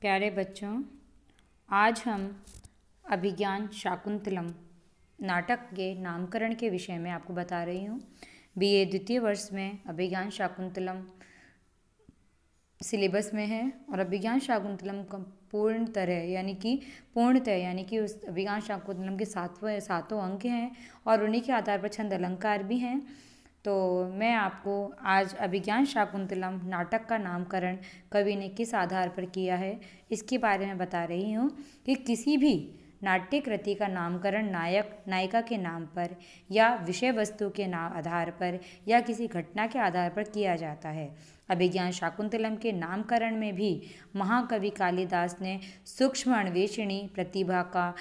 प्यारे बच्चों आज हम अभिज्ञान शाकुंतलम नाटक के नामकरण के विषय में आपको बता रही हूँ बीए द्वितीय वर्ष में अभिज्ञान शाकुंतलम सिलेबस में है और अभिज्ञान शाकुंतलम का पूर्ण तरह यानी कि पूर्णतः यानी कि उस अभिज्ञान शाकुंतलम के सातवें सातों अंक हैं और उन्हीं के आधार पर छंद अलंकार भी हैं तो मैं आपको आज अभिज्ञान शाकुंतलम नाटक का नामकरण कवि ने किस आधार पर किया है इसके बारे में बता रही हूँ कि किसी भी नाट्य कृति का नामकरण नायक नायिका के नाम पर या विषय वस्तु के नाम आधार पर या किसी घटना के आधार पर किया जाता है अभिज्ञान शाकुंतलम के नामकरण में भी महाकवि कालिदास ने सूक्ष्म अन्वेषणी प्रतिभा का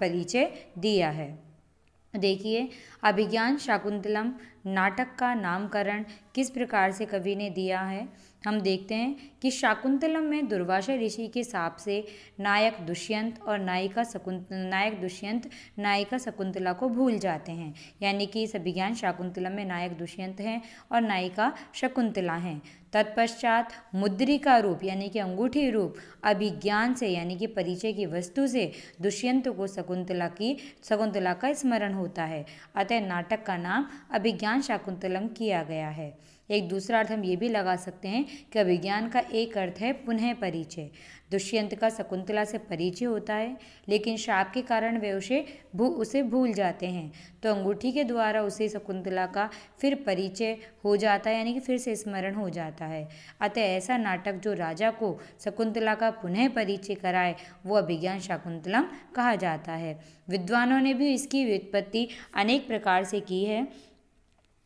परिचय दिया है देखिए अभिज्ञान शाकुंतलम नाटक का नामकरण किस प्रकार से कवि ने दिया है हम देखते हैं कि शाकुंतलम में दुर्वासा ऋषि के हिसाब से नायक दुष्यंत और नायिका शकुंत नायक दुष्यंत नायिका शकुंतला को भूल जाते हैं यानी कि इस अभिज्ञान शाकुंतलम में नायक दुष्यंत हैं और नायिका शकुंतला हैं तत्पश्चात मुद्रिका रूप यानी कि अंगूठी रूप अभिज्ञान से यानी कि परिचय की वस्तु से दुष्यंत को शकुंतला की शकुंतला का स्मरण होता है अतः नाटक का नाम अभिज्ञान शाकुंतलम किया गया है एक दूसरा अर्थ हम ये भी लगा सकते हैं कि अभिज्ञान का एक अर्थ है पुनः परिचय दुष्यंत का शकुंतला से परिचय होता है लेकिन शाप के कारण वे उसे भू उसे भूल जाते हैं तो अंगूठी के द्वारा उसे शकुंतला का फिर परिचय हो जाता है यानी कि फिर से स्मरण हो जाता है अतः ऐसा नाटक जो राजा को शकुंतला का पुनः परिचय कराए वो अभिज्ञान शकुंतलम कहा जाता है विद्वानों ने भी इसकी व्युत्पत्ति अनेक प्रकार से की है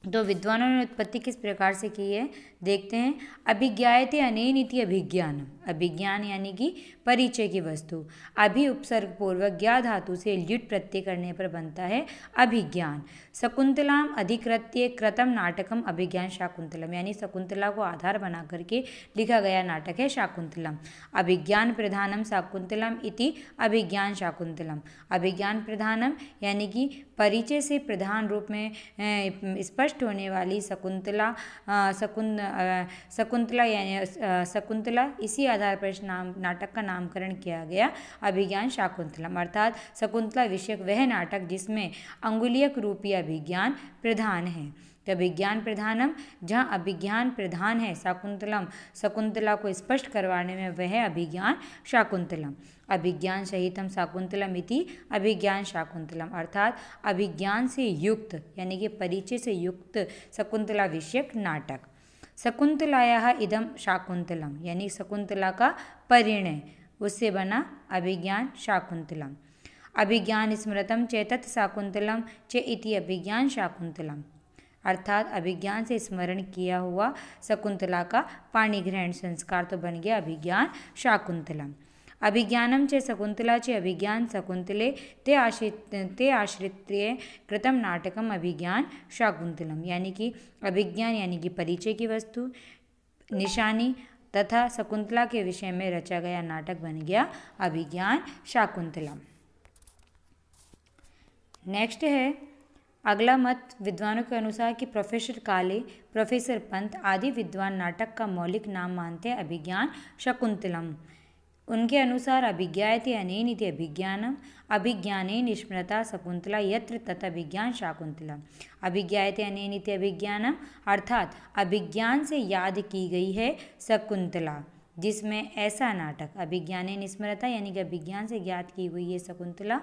तो विद्वानों ने उत्पत्ति किस प्रकार से की है देखते हैं अभिज्ञाते अनेन इति अभिज्ञान अभिज्ञान यानी कि परिचय की वस्तु अभि उपसर्ग पूर्वक ज्ञा धातु से ल्युट प्रत्यय करने पर बनता है अभिज्ञान शकुंतलाम अधिकृत्य कृतम नाटकम अभिज्ञान शाकुंतलम यानी शकुंतला को आधार बना करके लिखा गया नाटक है शाकुंतलम अभिज्ञान प्रधानम शाकुंतलम इति अभिज्ञान शाकुंतलम अभिज्ञान प्रधानम यानी कि परिचय से प्रधान रूप में स्पष्ट होने वाली शकुंतला शकुंत शकुंतला यानी शकुंतला इसी आधार पर इस नाम नाटक का नामकरण किया गया अभिज्ञान शाकुंतलम अर्थात शकुंतला विषयक वह नाटक जिसमें अंगुलियक रूपी अभिज्ञान प्रधान है तो अभिज्ञान प्रधानम जहाँ अभिज्ञान प्रधान है शाकुंतलम शकुंतला को स्पष्ट करवाने में वह अभिज्ञान शाकुंतलम अभिज्ञान सहितम शाकुंतलम इति अभिज्ञान शाकुंतलम अर्थात अभिज्ञान से युक्त यानी कि परिचय से युक्त शकुंतला विषयक नाटक शकुंतलाया इदम शाकुंतलम यानी शकुंतला का परिणय उससे बना अभिज्ञान शाकुंतलम अभिज्ञान स्मृतम चेतत शाकुंतलम चे इति अभिज्ञान शाकुंतलम अर्थात अभिज्ञान से स्मरण किया हुआ शकुंतला का पाणीग्रहण संस्कार तो बन गया अभिज्ञान शाकुंतलम अभिज्ञान च शकुंतला च अभिज्ञान शकुंतले ते आश्रित ते आश्रित्य कृतम नाटकम अभिज्ञान शाकुंतलम यानी कि अभिज्ञान यानी कि परिचय की वस्तु निशानी तथा शकुंतला के विषय में रचा गया नाटक बन गया अभिज्ञान शाकुंतलम नेक्स्ट है अगला मत विद्वानों के अनुसार कि प्रोफेसर काले प्रोफेसर पंत आदि विद्वान नाटक का मौलिक नाम मानते हैं अभिज्ञान शकुंतलम उनके अनुसार अभिज्ञायते अनेन इति अभिज्ञानम अभिज्ञाने निष्मृता शकुंतला यत्र तथा अभिज्ञान शाकुंतला अभिज्ञात अनेन इति अभिज्ञानम अर्थात अभिज्ञान से याद की गई है शकुंतला जिसमें ऐसा नाटक अभिज्ञाने निस्मृता यानी कि अभिज्ञान से ज्ञात की हुई है शकुंतला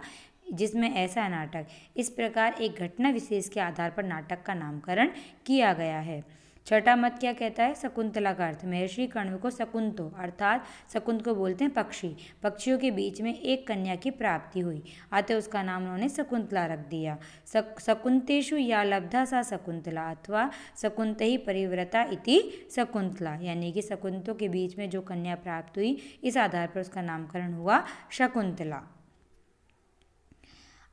जिसमें ऐसा नाटक इस प्रकार एक घटना विशेष के आधार पर नाटक का नामकरण किया गया है छठा मत क्या कहता है शकुंतला का अर्थ महर्षि कण्व को शकुंतो अर्थात शकुंत को बोलते हैं पक्षी पक्षियों के बीच में एक कन्या की प्राप्ति हुई अतः उसका नाम उन्होंने शकुंतला रख दिया सक, या लब्धा सा शकुंतला अथवा शकुंत ही परिव्रता इति शकुंतला यानी कि शकुंतों के बीच में जो कन्या प्राप्त हुई इस आधार पर उसका नामकरण हुआ शकुंतला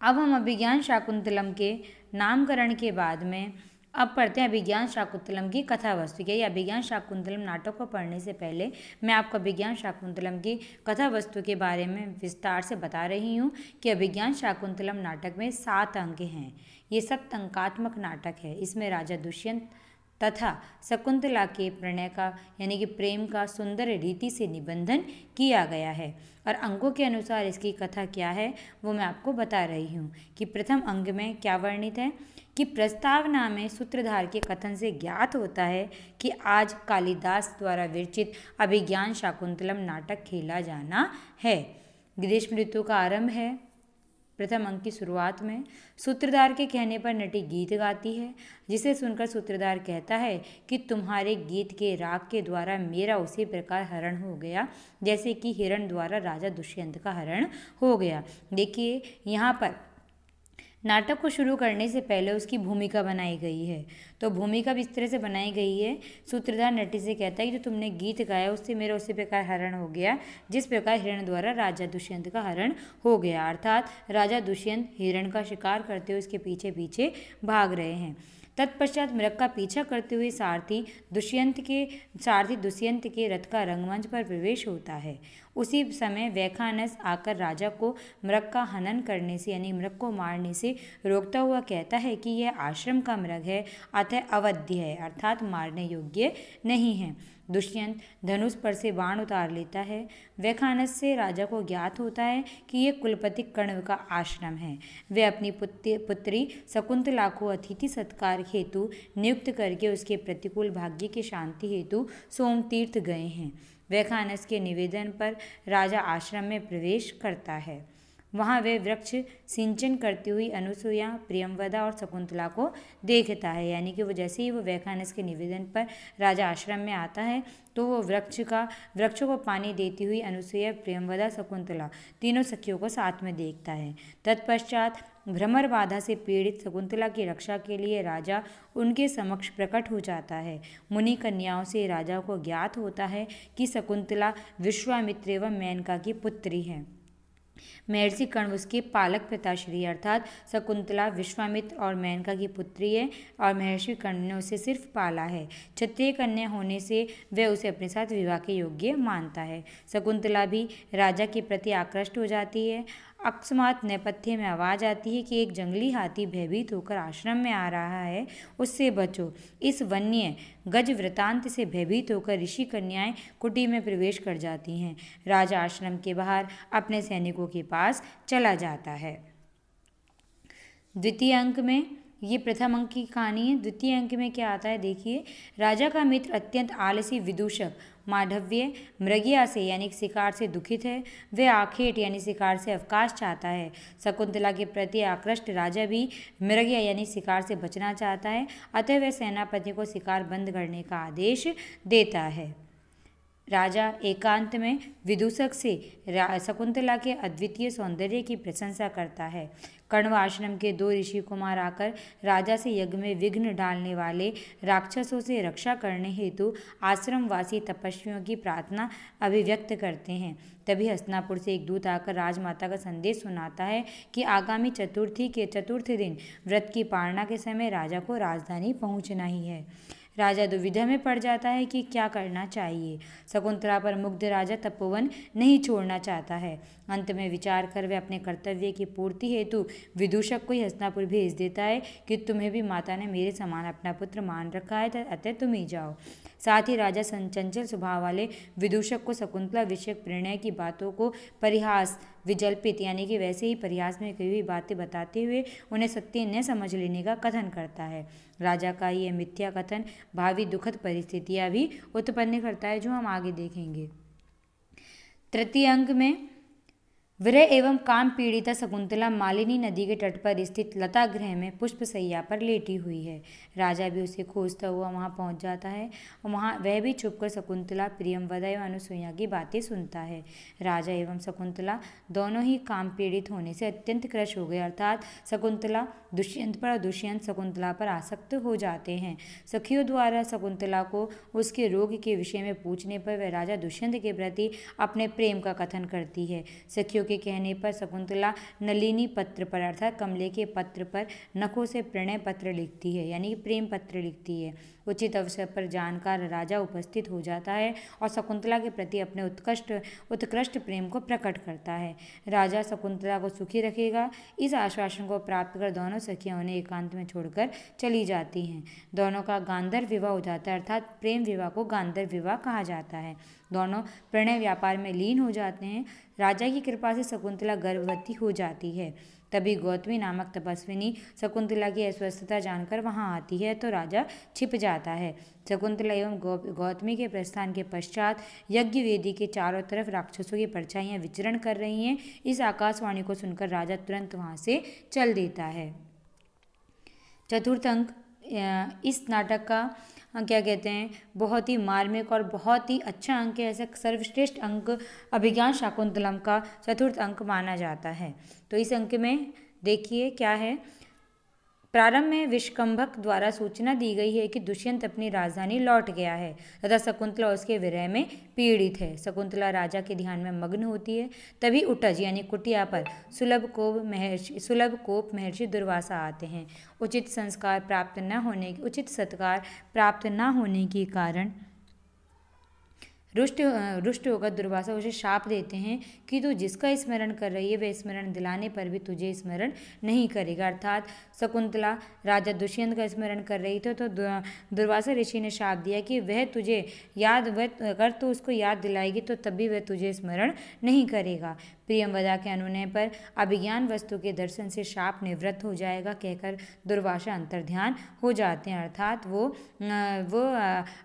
अब हम अभिज्ञान शाकुंतलम के नामकरण के बाद में अब पढ़ते हैं अभिज्ञान शाकुंतलम की कथा वस्तु के या अभिज्ञान शाकुंतलम नाटक को पढ़ने से पहले मैं आपको अभिज्ञान शाकुंतलम की कथा वस्तु के बारे में विस्तार से बता रही हूँ कि अभिज्ञान शाकुंतलम नाटक में सात अंक हैं ये सब तंकात्मक नाटक है इसमें राजा दुष्यंत तथा शकुंतला के प्रणय का यानी कि प्रेम का सुंदर रीति से निबंधन किया गया है और अंकों के अनुसार इसकी कथा क्या है वो मैं आपको बता रही हूँ कि प्रथम अंग में क्या वर्णित है कि प्रस्तावना में सूत्रधार के कथन से ज्ञात होता है कि आज कालिदास द्वारा विरचित अभिज्ञान शाकुंतलम नाटक खेला जाना है ग्रीष्म ऋतु का आरंभ है प्रथम अंक की शुरुआत में सूत्रधार के कहने पर नटी गीत गाती है जिसे सुनकर सूत्रधार कहता है कि तुम्हारे गीत के राग के द्वारा मेरा उसी प्रकार हरण हो गया जैसे कि हिरण द्वारा राजा दुष्यंत का हरण हो गया देखिए यहाँ पर नाटक को शुरू करने से पहले उसकी भूमिका बनाई गई है तो भूमिका भी इस तरह से बनाई गई है सूत्रधार नटी से कहता है कि जो तुमने गीत गाया उससे मेरा उसी प्रकार हरण हो गया जिस प्रकार हिरण द्वारा राजा दुष्यंत का हरण हो गया अर्थात राजा दुष्यंत हिरण का शिकार करते हुए उसके पीछे पीछे भाग रहे हैं तत्पश्चात मृग का पीछा करते हुए सारथी दुष्यंत के सारथी दुष्यंत के रथ का रंगमंच पर प्रवेश होता है उसी समय वैखानस आकर राजा को मृग का हनन करने से यानी मृग को मारने से रोकता हुआ कहता है कि यह आश्रम का मृग है अतः अवध्य है अर्थात मारने योग्य नहीं है दुष्यंत धनुष पर से बाण उतार लेता है वैखानस से राजा को ज्ञात होता है कि यह कुलपति कण्व का आश्रम है वे अपनी पुत्री शकुंतला को अतिथि सत्कार हेतु नियुक्त करके उसके प्रतिकूल भाग्य की शांति हेतु सोमतीर्थ गए हैं वैखानस के निवेदन पर राजा आश्रम में प्रवेश करता है वहाँ वे वृक्ष सिंचन करती हुई अनुसुईया प्रियमवदा और शकुंतला को देखता है यानी कि वो जैसे ही वो वैखानस के निवेदन पर राजा आश्रम में आता है तो वो वृक्ष का वृक्षों को पानी देती हुई अनुसुईया प्रियमवदा शकुंतला तीनों सखियों को साथ में देखता है तत्पश्चात भ्रमर बाधा से पीड़ित शकुंतला की रक्षा के लिए राजा उनके समक्ष प्रकट हो जाता है मुनि कन्याओं से राजा को ज्ञात होता है कि शकुंतला विश्वामित्र एवं मेनका की पुत्री है महर्षि कर्ण उसके पालक पिता श्री अर्थात शकुंतला विश्वामित्र और मेनका की पुत्री है और महर्षि कर्ण ने उसे सिर्फ पाला है क्षत्रिय कन्या होने से वह उसे अपने साथ विवाह के योग्य मानता है शकुंतला भी राजा के प्रति आकृष्ट हो जाती है अकस्मात नेपथ्य में आवाज़ आती है कि एक जंगली हाथी भयभीत होकर आश्रम में आ रहा है उससे बचो इस वन्य गज वृतांत से भयभीत होकर ऋषि कन्याएं कुटी में प्रवेश कर जाती हैं राजा आश्रम के बाहर अपने सैनिकों के पास चला जाता है द्वितीय अंक में ये प्रथम अंक की कहानी है द्वितीय अंक में क्या आता है देखिए राजा का मित्र अत्यंत आलसी विदूषक माधव्य मृगिया से यानी शिकार से दुखित है वह आखेट यानी शिकार से अवकाश चाहता है शकुंतला के प्रति आकृष्ट राजा भी मृगिया यानी शिकार से बचना चाहता है अतः वह सेनापति को शिकार बंद करने का आदेश देता है राजा एकांत में विदूषक से शकुंतला के अद्वितीय सौंदर्य की प्रशंसा करता है कण्व आश्रम के दो ऋषि कुमार आकर राजा से यज्ञ में विघ्न डालने वाले राक्षसों से रक्षा करने हेतु आश्रमवासी तपस्वियों की प्रार्थना अभिव्यक्त करते हैं तभी हस्तनापुर से एक दूत आकर राजमाता का संदेश सुनाता है कि आगामी चतुर्थी के चतुर्थ दिन व्रत की पारणा के समय राजा को राजधानी पहुँचना ही है राजा दुविधा में पड़ जाता है कि क्या करना चाहिए शकुंतला पर मुग्ध राजा तपोवन नहीं छोड़ना चाहता है अंत में विचार कर वह अपने कर्तव्य की पूर्ति हेतु विदूषक को हस्तापुर भेज देता है कि तुम्हें भी माता ने मेरे समान अपना पुत्र मान रखा है अतः तुम ही जाओ साथ ही राजा संचंचल स्वभाव वाले विदूषक को शकुंतला विषयक प्रणय की बातों को परिहास विजल्पित यानी कि वैसे ही प्रयास में कई हुई बातें बताते हुए उन्हें सत्य न समझ लेने का कथन करता है राजा का यह मिथ्या कथन भावी दुखद परिस्थितियाँ भी उत्पन्न करता है जो हम आगे देखेंगे तृतीय अंक में विरह एवं काम पीड़िता शकुंतला मालिनी नदी के तट पर स्थित लता गृह में पुष्प सैया पर लेटी हुई है राजा भी उसे खोजता हुआ वहाँ पहुँच जाता है और वहाँ वह भी छुपकर शकुंतला प्रियमवदा एवं अनुसुईया की बातें सुनता है राजा एवं शकुंतला दोनों ही काम पीड़ित होने से अत्यंत क्रश हो गए अर्थात शकुंतला दुष्यंत पर और दुष्यंत शकुंतला पर आसक्त हो जाते हैं सखियों द्वारा शकुंतला को उसके रोग के विषय में पूछने पर वह राजा दुष्यंत के प्रति अपने प्रेम का कथन करती है सखियों के कहने पर शकुंतला नलिनी पत्र पर अर्थात कमले के पत्र पर नखों से प्रणय पत्र लिखती है यानी प्रेम पत्र लिखती है उचित अवसर पर जानकार राजा उपस्थित हो जाता है और शकुंतला के प्रति अपने उत्कृष्ट उत्कृष्ट प्रेम को प्रकट करता है राजा शकुंतला को सुखी रखेगा इस आश्वासन को प्राप्त कर दोनों सखियाँ उन्हें एकांत में छोड़कर चली जाती हैं दोनों का गांधर विवाह हो जाता है अर्थात प्रेम विवाह को गांधर विवाह कहा जाता है दोनों प्रणय व्यापार में लीन हो जाते हैं राजा की कृपा से शकुंतला गर्भवती हो जाती है तभी गौतमी नामक तपस्विनी शकुंतला की अस्वस्थता जानकर वहाँ आती है तो राजा छिप जाता है शकुंतला एवं गौतमी के प्रस्थान के पश्चात यज्ञ वेदी के चारों तरफ राक्षसों की परछाइयाँ विचरण कर रही हैं इस आकाशवाणी को सुनकर राजा तुरंत वहाँ से चल देता है चतुर्थ अंक इस नाटक का हाँ, क्या कहते हैं बहुत ही मार्मिक और बहुत ही अच्छा अंक है ऐसा सर्वश्रेष्ठ अंक अभिज्ञान शाकुंतलम का चतुर्थ अंक माना जाता है तो इस अंक में देखिए क्या है प्रारंभ में विश्वकंभक द्वारा सूचना दी गई है कि दुष्यंत अपनी राजधानी लौट गया है तथा शकुंतला उसके विरह में पीड़ित है शकुंतला राजा के ध्यान में मग्न होती है तभी उटज यानी कुटिया पर सुलभ कोप महर्षि सुलभ कोप महर्षि दुर्वासा आते हैं उचित संस्कार प्राप्त न होने उचित सत्कार प्राप्त न होने के कारण रुष्ट रुष्ट होकर दुर्वासा उसे शाप देते हैं कि तू जिसका स्मरण कर रही है वह स्मरण दिलाने पर भी तुझे स्मरण नहीं करेगा अर्थात शकुंतला राजा दुष्यंत का स्मरण कर रही थी तो दुर्वासा ऋषि ने शाप दिया कि वह तुझे याद वह अगर तू तो उसको याद दिलाएगी तो तभी वह तुझे स्मरण नहीं करेगा प्रियमवदा के अनुनय पर अभिज्ञान वस्तु के दर्शन से शाप निवृत्त हो जाएगा कहकर दुर्वासा अंतर्ध्यान हो जाते हैं अर्थात वो वो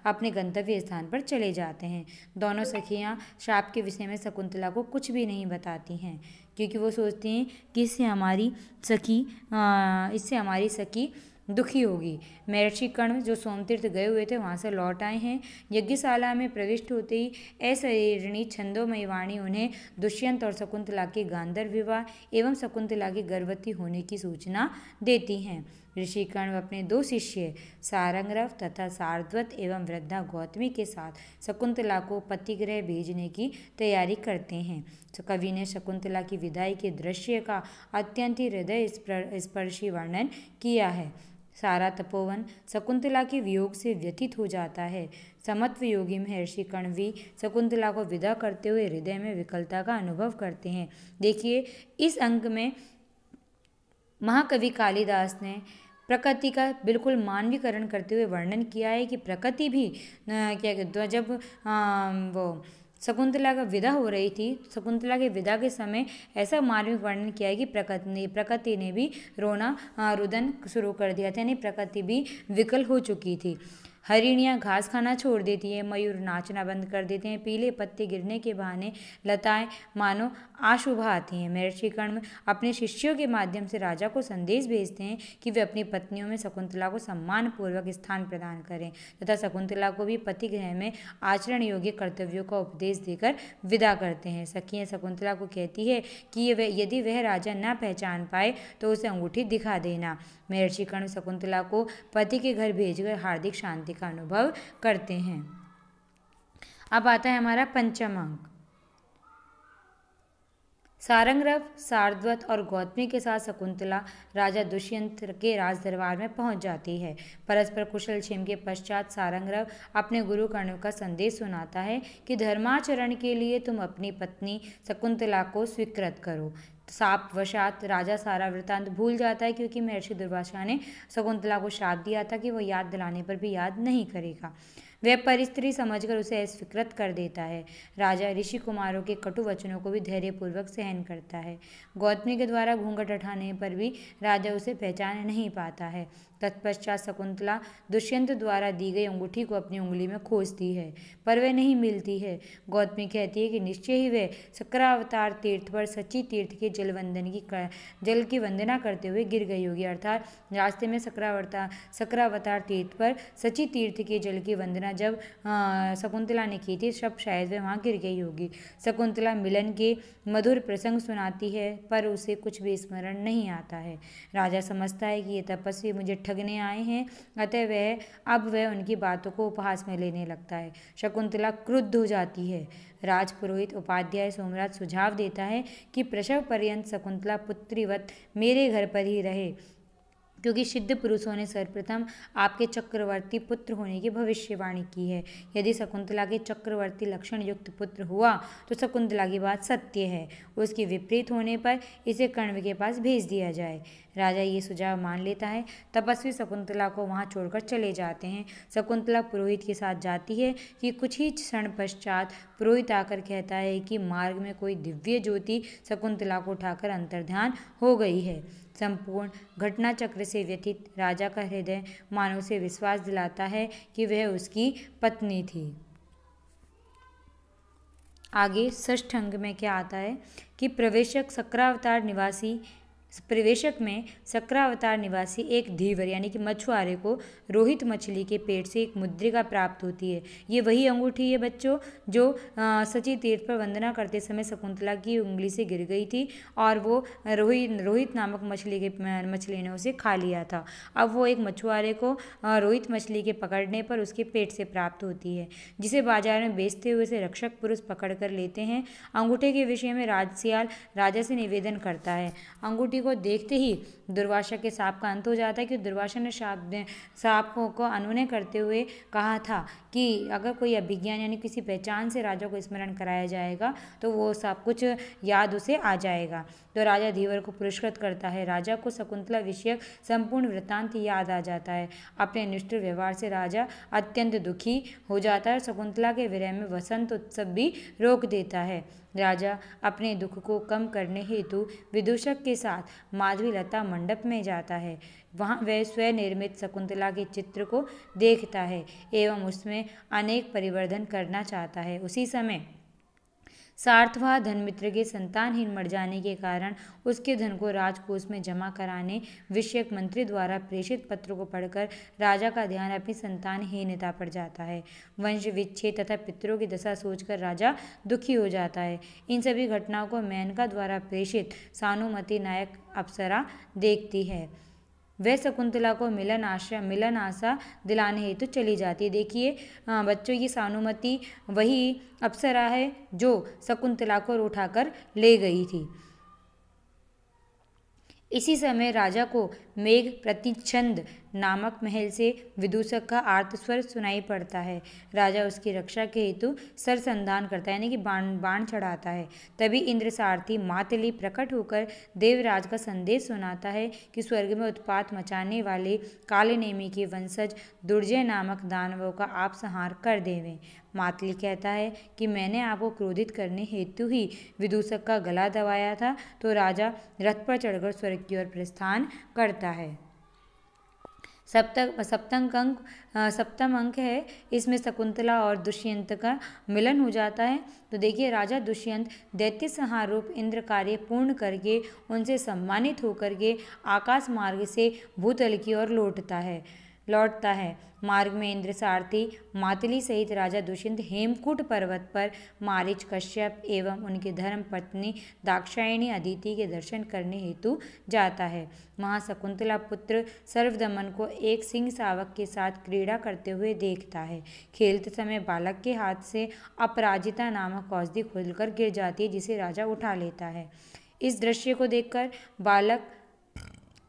अपने गंतव्य स्थान पर चले जाते हैं दोनों सखियाँ शाप के विषय में शकुंतला को कुछ भी नहीं बताती हैं क्योंकि वो सोचती हैं कि इससे हमारी सखी इससे हमारी सखी दुखी होगी महर्षि कर्ण जो सोमतीर्थ गए हुए थे वहाँ से लौट आए हैं यज्ञशाला में प्रविष्ट होते ही ऐसी छंदोमय वाणी उन्हें दुष्यंत और शकुंतला के गांधर विवाह एवं शकुंतला के गर्भवती होने की सूचना देती हैं ऋषि कर्ण अपने दो शिष्य सारंगरव तथा सारद्वत एवं वृद्धा गौतमी के साथ शकुंतला को पतिग्रह भेजने की तैयारी करते हैं तो कवि ने शकुंतला की विदाई के दृश्य का अत्यंत ही हृदय स्पर्शी वर्णन किया है सारा तपोवन शकुंतला के वियोग से व्यथित हो जाता है समत्व योगी महर्षि कणवी शकुंतला को विदा करते हुए हृदय में विकलता का अनुभव करते हैं देखिए इस अंक में महाकवि कालिदास ने प्रकृति का बिल्कुल मानवीकरण करते हुए वर्णन किया है कि प्रकृति भी क्या कहते हैं जब आ, हाँ, वो शकुंतला का विदा हो रही थी शकुंतला के विदा के समय ऐसा मार्मिक वर्णन किया है कि प्रकृति ने प्रकृति ने भी रोना रुदन शुरू कर दिया था यानी प्रकृति भी विकल हो चुकी थी हरिणियाँ घास खाना छोड़ देती है मयूर नाचना बंद कर देते हैं पीले पत्ते गिरने के बहाने लताएं मानो आशुभा आती हैं महर्षि कर्ण अपने शिष्यों के माध्यम से राजा को संदेश भेजते हैं कि वे अपनी पत्नियों में शकुंतला को सम्मानपूर्वक स्थान प्रदान करें तथा शकुंतला को भी पति गृह में आचरण योग्य कर्तव्यों का उपदेश देकर विदा करते हैं सखियाँ शकुंतला को कहती है कि यदि वह राजा न पहचान पाए तो उसे अंगूठी दिखा देना महर्षि कर्ण शकुंतला को पति के घर भेजकर हार्दिक शांति का अनुभव करते हैं अब आता है हमारा पंचम अंक सारंगरव सारद्वत और गौतमी के साथ शकुंतला राजा दुष्यंत के राज दरबार में पहुंच जाती है परस्पर कुशल क्षेम के पश्चात सारंगरव अपने गुरु कर्ण का संदेश सुनाता है कि धर्माचरण के लिए तुम अपनी पत्नी शकुंतला को स्वीकृत करो साप वशात राजा सारा वृतांत भूल जाता है क्योंकि महर्षि दुर्भाषा ने शकुंतला को श्राप दिया था कि वह याद दिलाने पर भी याद नहीं करेगा वह परिस्त्री समझकर उसे अस्वीकृत कर देता है राजा ऋषि कुमारों के कटु वचनों को भी धैर्यपूर्वक सहन करता है गौतमी के द्वारा घूंघट उठाने पर भी राजा उसे पहचान नहीं पाता है तत्पश्चात शकुंतला दुष्यंत द्वारा दी गई अंगूठी को अपनी उंगली में खोजती है पर वह नहीं मिलती है गौतमी कहती है कि निश्चय ही वह शक्रावतार तीर्थ पर सच्ची तीर्थ के जलवंदन की जल की वंदना करते हुए गिर गई होगी अर्थात रास्ते में शक्रावता शक्रावतार तीर्थ पर सची तीर्थ के जल की वंदना जब शकुंतला ने की थी सब शायद वह वहाँ गिर गई होगी शकुंतला मिलन के मधुर प्रसंग सुनाती है पर उसे कुछ भी स्मरण नहीं आता है राजा समझता है कि ये तपस्वी मुझे ठगने आए हैं अतः वह अब वह उनकी बातों को उपहास में लेने लगता है शकुंतला क्रुद्ध हो जाती है राजपुरोहित उपाध्याय सोमराज सुझाव देता है कि प्रसव पर्यंत शकुंतला पुत्रीवत मेरे घर पर ही रहे क्योंकि सिद्ध पुरुषों ने सर्वप्रथम आपके चक्रवर्ती पुत्र होने की भविष्यवाणी की है यदि शकुंतला के चक्रवर्ती लक्षण युक्त पुत्र हुआ तो शकुंतला की बात सत्य है उसके विपरीत होने पर इसे कर्ण के पास भेज दिया जाए राजा ये सुझाव मान लेता है तपस्वी शकुंतला को वहाँ छोड़कर चले जाते हैं शकुंतला पुरोहित के साथ जाती है कि कुछ ही क्षण पश्चात पुरोहित आकर कहता है कि मार्ग में कोई दिव्य ज्योति शकुंतला को उठाकर अंतर्ध्यान हो गई है संपूर्ण घटना चक्र से व्यथित राजा का हृदय मानव से विश्वास दिलाता है कि वह उसकी पत्नी थी आगे षष्ठ अंग में क्या आता है कि प्रवेशक सक्रावतार निवासी प्रवेशक में सक्रावतार निवासी एक धीवर यानी कि मछुआरे को रोहित मछली के पेट से एक मुद्रिका प्राप्त होती है ये वही अंगूठी है बच्चों जो सची तीर्थ पर वंदना करते समय शकुंतला की उंगली से गिर गई थी और वो रोहित रोहित नामक मछली के मछली ने उसे खा लिया था अब वो एक मछुआरे को रोहित मछली के पकड़ने पर उसके पेट से प्राप्त होती है जिसे बाजार में बेचते हुए से रक्षक पुरुष पकड़ कर लेते हैं अंगूठे के विषय में राजसियाल राजा से निवेदन करता है अंगूठी चुनौती को देखते ही दुर्वासा के सांप का अंत हो जाता है कि दुर्वासा ने साप सांप को अनुनय करते हुए कहा था कि अगर कोई अभिज्ञान यानी किसी पहचान से राजा को स्मरण कराया जाएगा तो वो सब कुछ याद उसे आ जाएगा तो राजा धीवर को पुरस्कृत करता है राजा को शकुंतला विषयक संपूर्ण वृत्तांत याद आ जाता है अपने निष्ठुर व्यवहार से राजा अत्यंत दुखी हो जाता है और शकुंतला के विरह में वसंत उत्सव भी रोक देता है राजा अपने दुख को कम करने हेतु विदूषक के साथ माधवीलता मंडप में जाता है वहाँ वह स्वनिर्मित शकुंतला के चित्र को देखता है एवं उसमें अनेक परिवर्धन करना चाहता है उसी समय सार्थवा धनमित्र के संतानहीन मर जाने के कारण उसके धन को राजकोष में जमा कराने विषयक मंत्री द्वारा प्रेषित पत्र को पढ़कर राजा का ध्यान अपनी संतानहीनता पर जाता है वंश विच्छेद तथा पितरों की दशा सोचकर राजा दुखी हो जाता है इन सभी घटनाओं को मेनका द्वारा प्रेषित सानुमति नायक अप्सरा देखती है वह शकुंतला को मिलन आशा मिलन आशा दिलाने हेतु तो चली जाती है देखिए बच्चों ये सानुमति वही अप्सरा है जो शकुंतला को उठाकर ले गई थी इसी समय राजा को मेघ प्रतिचंद नामक महल से विदूषक का आर्तस्वर सुनाई पड़ता है राजा उसकी रक्षा के हेतु सरसंधान करता है यानी कि बाण बाण चढ़ाता है तभी इंद्र सारथी मातली प्रकट होकर देवराज का संदेश सुनाता है कि स्वर्ग में उत्पात मचाने वाले काले नेमी के वंशज दुर्जय नामक दानवों का आप संहार कर देवें मातली कहता है कि मैंने आपको क्रोधित करने हेतु ही विदूषक का गला दबाया था तो राजा रथ पर चढ़कर स्वर्ग की ओर प्रस्थान करता है सप्तक सप्तम अंक सप्तम अंक है इसमें शकुंतला और दुष्यंत का मिलन हो जाता है तो देखिए राजा दुष्यंत दैत्य संहारूप इंद्र कार्य पूर्ण करके उनसे सम्मानित होकर के आकाश मार्ग से भूतल की ओर लौटता है लौटता है मार्ग में इंद्र सारथी मातली सहित राजा दुष्यंत हेमकूट पर्वत पर मारिच कश्यप एवं उनकी धर्म पत्नी दाक्षायणी अदिति के दर्शन करने हेतु जाता है वहाँ शकुंतला पुत्र सर्वदमन को एक सिंह सावक के साथ क्रीड़ा करते हुए देखता है खेलते समय बालक के हाथ से अपराजिता नामक औषधि खुलकर गिर जाती है जिसे राजा उठा लेता है इस दृश्य को देखकर बालक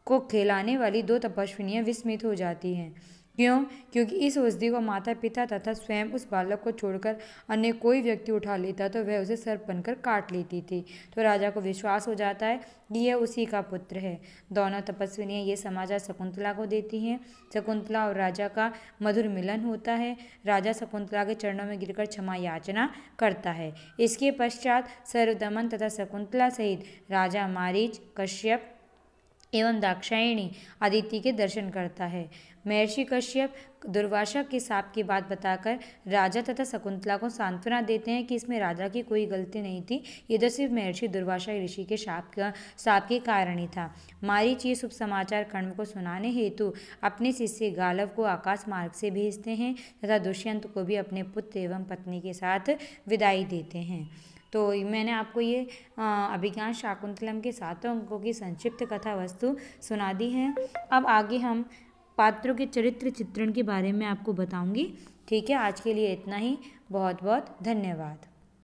को खिलाने वाली दो तपस्विनियाँ विस्मित हो जाती हैं क्यों क्योंकि इस औषधि को माता पिता तथा स्वयं उस बालक को छोड़कर अन्य कोई व्यक्ति उठा लेता तो वह उसे सर्प बनकर काट लेती थी तो राजा को विश्वास हो जाता है कि यह उसी का पुत्र है दोनों तपस्विनियाँ ये समाचार शकुंतला को देती हैं शकुंतला और राजा का मधुर मिलन होता है राजा शकुंतला के चरणों में गिरकर क्षमा याचना करता है इसके पश्चात सर्वदमन तथा शकुंतला सहित राजा मारीच कश्यप एवं दाक्षायणी आदित्य के दर्शन करता है महर्षि कश्यप दुर्वासा के साप की बात बताकर राजा तथा शकुंतला को सांत्वना देते हैं कि इसमें राजा की कोई गलती नहीं थी ये तो सिर्फ महर्षि दुर्वासा ऋषि के साप का साप के कारण ही था मारीच ये शुभ समाचार कर्म को सुनाने हेतु अपने शिष्य गालव को आकाश मार्ग से भेजते हैं तथा दुष्यंत को भी अपने पुत्र एवं पत्नी के साथ विदाई देते हैं तो मैंने आपको ये अभिज्ञान शाकुंतलम के सातों अंकों की संक्षिप्त कथा वस्तु सुना दी है अब आगे हम पात्रों के चरित्र चित्रण के बारे में आपको बताऊंगी ठीक है आज के लिए इतना ही बहुत बहुत धन्यवाद